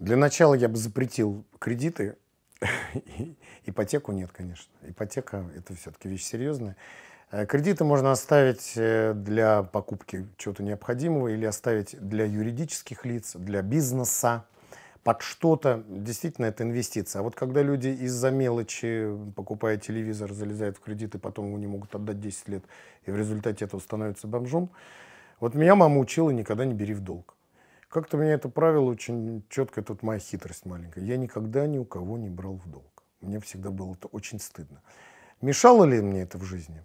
Для начала я бы запретил кредиты. Ипотеку нет, конечно. Ипотека – это все-таки вещь серьезная. Э, кредиты можно оставить э, для покупки чего-то необходимого или оставить для юридических лиц, для бизнеса, под что-то. Действительно, это инвестиция. А вот когда люди из-за мелочи, покупая телевизор, залезают в кредиты, потом его не могут отдать 10 лет, и в результате этого становятся бомжом, вот меня мама учила «никогда не бери в долг». Как-то меня это правило очень четко, тут моя хитрость маленькая. Я никогда ни у кого не брал в долг. Мне всегда было это очень стыдно. Мешало ли мне это в жизни?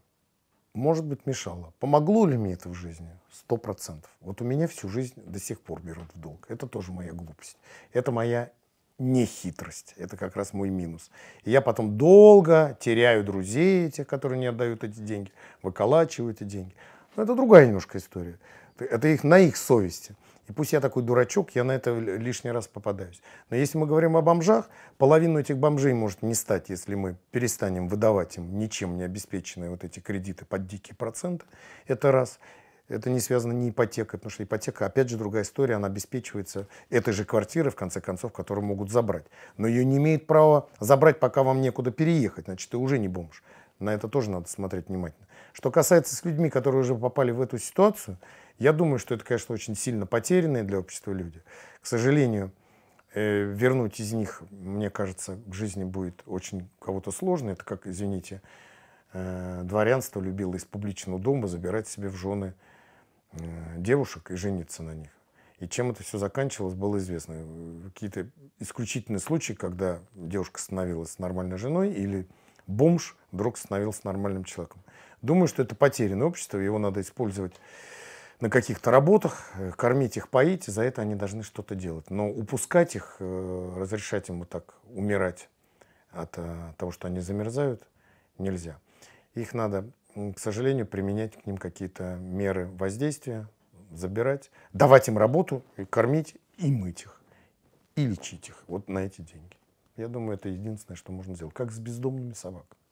Может быть, мешало. Помогло ли мне это в жизни? Сто процентов. Вот у меня всю жизнь до сих пор берут в долг. Это тоже моя глупость. Это моя нехитрость. Это как раз мой минус. И я потом долго теряю друзей этих, которые не отдают эти деньги, выколачиваю эти деньги. Но это другая немножко история. Это их на их совести. И пусть я такой дурачок, я на это лишний раз попадаюсь. Но если мы говорим о бомжах, половину этих бомжей может не стать, если мы перестанем выдавать им ничем не обеспеченные вот эти кредиты под дикие проценты. Это раз. Это не связано ни ипотекой, потому что ипотека, опять же, другая история, она обеспечивается этой же квартирой, в конце концов, которую могут забрать. Но ее не имеет права забрать, пока вам некуда переехать, значит, ты уже не бомж. На это тоже надо смотреть внимательно. Что касается с людьми, которые уже попали в эту ситуацию, я думаю, что это, конечно, очень сильно потерянные для общества люди. К сожалению, э, вернуть из них, мне кажется, к жизни будет очень кого-то сложно. Это как, извините, э, дворянство любило из публичного дома забирать себе в жены э, девушек и жениться на них. И чем это все заканчивалось, было известно. Какие-то исключительные случаи, когда девушка становилась нормальной женой или бомж вдруг становился нормальным человеком. Думаю, что это потерянное общество, его надо использовать на каких-то работах, э, кормить их, поить, и за это они должны что-то делать. Но упускать их, э, разрешать им вот так умирать от э, того, что они замерзают, нельзя. Их надо, к сожалению, применять к ним какие-то меры воздействия, забирать, давать им работу, и кормить и мыть их, и лечить их вот на эти деньги. Я думаю, это единственное, что можно сделать. Как с бездомными собаками.